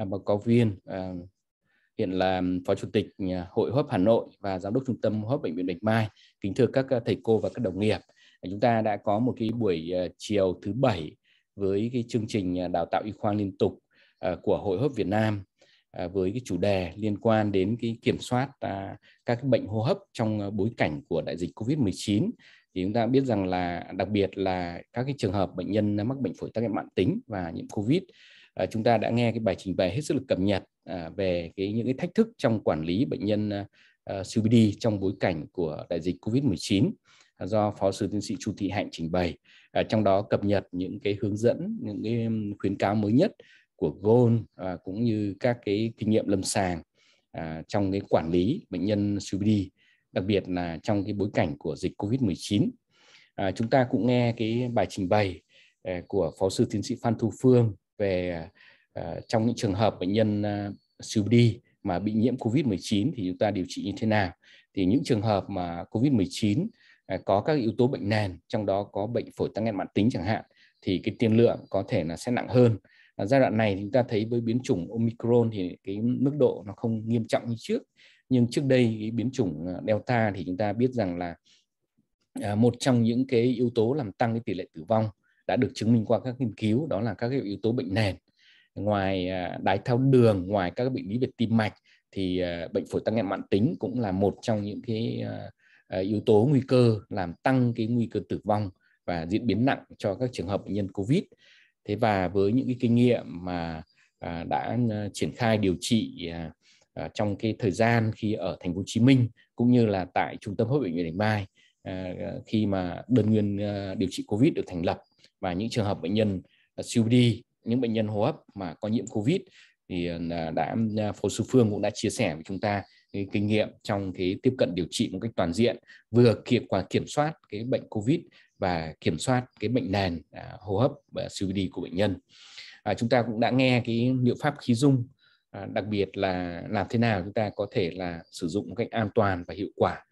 À, báo cáo viên à, hiện là phó chủ tịch à, hội hấp Hà Nội và giám đốc trung tâm hấp bệnh viện Bạch Mai kính thưa các thầy cô và các đồng nghiệp chúng ta đã có một cái buổi chiều thứ bảy với cái chương trình đào tạo y khoa liên tục của hội hấp Việt Nam với cái chủ đề liên quan đến cái kiểm soát các bệnh hô hấp trong bối cảnh của đại dịch Covid-19 thì chúng ta biết rằng là đặc biệt là các cái trường hợp bệnh nhân mắc bệnh phổi tắc nghẽn mạng tính và nhiễm Covid Ờ, chúng ta đã nghe cái bài trình bày hết sức là cập nhật à, về cái những cái thách thức trong quản lý bệnh nhân à, trong bối cảnh của đại dịch Covid-19 à, do phó sư tiến sĩ Chu Thị Hạnh trình bày trong đó cập nhật những cái hướng dẫn những cái khuyến cáo mới nhất của GOL à, cũng như các cái kinh nghiệm lâm sàng à, trong cái quản lý bệnh nhân COPD đặc biệt là trong cái bối cảnh của dịch Covid-19 à, chúng ta cũng nghe cái bài trình bày của phó sư tiến sĩ Phan Thu Phương về à, trong những trường hợp bệnh nhân à, siêu đi mà bị nhiễm COVID-19 thì chúng ta điều trị như thế nào. Thì những trường hợp mà COVID-19 à, có các yếu tố bệnh nền, trong đó có bệnh phổi tắc nghẽn mãn tính chẳng hạn, thì cái tiên lượng có thể là sẽ nặng hơn. Ở giai đoạn này chúng ta thấy với biến chủng Omicron thì cái mức độ nó không nghiêm trọng như trước. Nhưng trước đây cái biến chủng Delta thì chúng ta biết rằng là một trong những cái yếu tố làm tăng cái tỷ lệ tử vong đã được chứng minh qua các nghiên cứu đó là các yếu tố bệnh nền ngoài à, đái tháo đường ngoài các bệnh lý về tim mạch thì à, bệnh phổi tắc nghẽn mãn tính cũng là một trong những cái à, yếu tố nguy cơ làm tăng cái nguy cơ tử vong và diễn biến nặng cho các trường hợp bệnh nhân covid thế và với những cái kinh nghiệm mà đã triển khai điều trị trong cái thời gian khi ở thành phố Hồ Chí Minh cũng như là tại trung tâm hỗ bệnh viện Bạch Mai khi mà đơn nguyên điều trị Covid được thành lập và những trường hợp bệnh nhân COPD à, những bệnh nhân hô hấp mà có nhiễm covid thì à, đã à, phó sư phương cũng đã chia sẻ với chúng ta cái kinh nghiệm trong cái tiếp cận điều trị một cách toàn diện vừa kiểm qua kiểm soát cái bệnh covid và kiểm soát cái bệnh nền hô hấp và COPD của bệnh nhân à, chúng ta cũng đã nghe cái liệu pháp khí dung à, đặc biệt là làm thế nào chúng ta có thể là sử dụng một cách an toàn và hiệu quả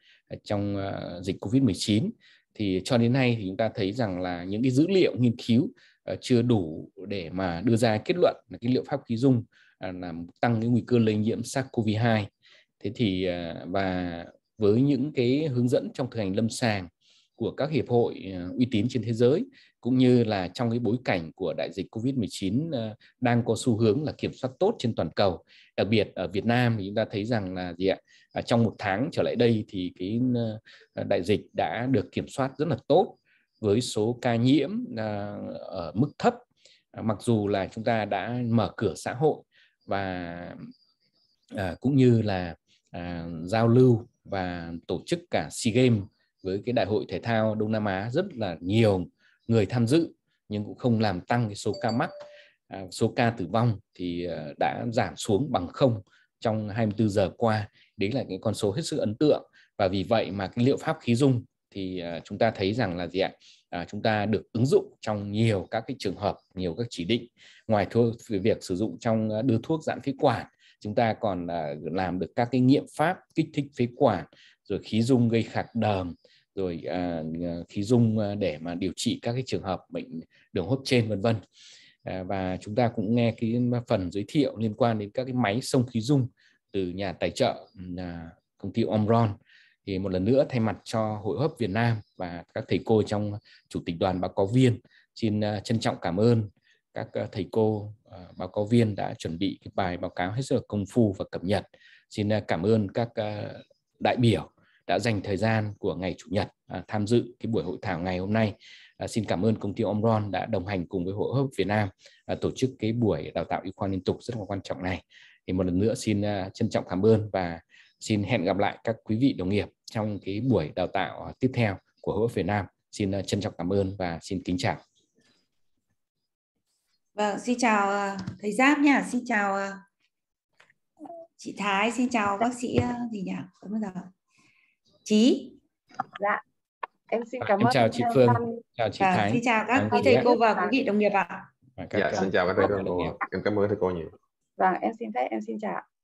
trong à, dịch covid 19 thì cho đến nay thì chúng ta thấy rằng là những cái dữ liệu nghiên cứu ờ, chưa đủ để mà đưa ra kết luận là cái liệu pháp khí dung à, làm tăng cái nguy cơ lây nhiễm SARS-CoV-2. Thế thì à, và với những cái hướng dẫn trong thực hành lâm sàng của các hiệp hội ờ, uy tín trên thế giới cũng như là trong cái bối cảnh của đại dịch Covid-19 ờ, đang có xu hướng là kiểm soát tốt trên toàn cầu. Đặc biệt ở Việt Nam thì chúng ta thấy rằng là gì ạ? À, trong một tháng trở lại đây thì cái ờ, đại dịch đã được kiểm soát rất là tốt với số ca nhiễm ở mức thấp à, mặc dù là chúng ta đã mở cửa xã hội và à, cũng như là giao lưu và tổ chức cả SEA Games với cái đại hội thể thao Đông Nam Á rất là nhiều người tham dự nhưng cũng không làm tăng cái số ca mắc à, số ca tử vong thì à, đã giảm xuống bằng không trong 24 giờ qua đấy là cái con số hết sức ấn tượng và vì vậy mà cái liệu pháp khí dung thì à, chúng ta thấy rằng là gì ạ à, chúng ta được ứng dụng trong nhiều các cái trường hợp nhiều các chỉ định ngoài thuốc việc sử dụng trong đưa thuốc giãn phế quản chúng ta còn làm được các cái nghiệm pháp kích thích phế quản rồi khí dung gây khạc đờm rồi à, à, khí dung à, để mà điều trị các cái trường hợp bệnh đường hốp trên vân vân à, và chúng ta cũng nghe cái phần giới thiệu liên quan đến các cái máy sông khí dung từ nhà tài trợ à, công ty Omron thì một lần nữa thay mặt cho hội hấp Việt Nam và các thầy cô trong chủ tịch đoàn báo cáo viên xin à, trân trọng cảm ơn các thầy cô báo cáo viên đã chuẩn bị cái bài báo cáo hết sức là công phu và cập nhật xin cảm ơn các đại biểu đã dành thời gian của ngày chủ nhật à, tham dự cái buổi hội thảo ngày hôm nay. À, xin cảm ơn công ty Omron đã đồng hành cùng với Hội hợp Việt Nam à, tổ chức cái buổi đào tạo y khoa liên tục rất là quan trọng này. Thì một lần nữa xin trân trọng cảm ơn và xin hẹn gặp lại các quý vị đồng nghiệp trong cái buổi đào tạo tiếp theo của Hội hấp Việt Nam. Xin trân trọng cảm ơn và xin kính chào. Vâng, xin chào thầy Giáp nha, xin chào chị Thái, xin chào bác sĩ gì nhỉ? Đúng rồi. Chí. Dạ. Em xin à, cảm ơn. chào chị Phương. Chào chị dạ, Thái. Xin chào các quý thầy cô và quý vị đồng nghiệp ạ. Dạ, dạ xin chào các thầy cô. Em cảm ơn thầy cô nhiều. Vâng, em xin phép em xin chào.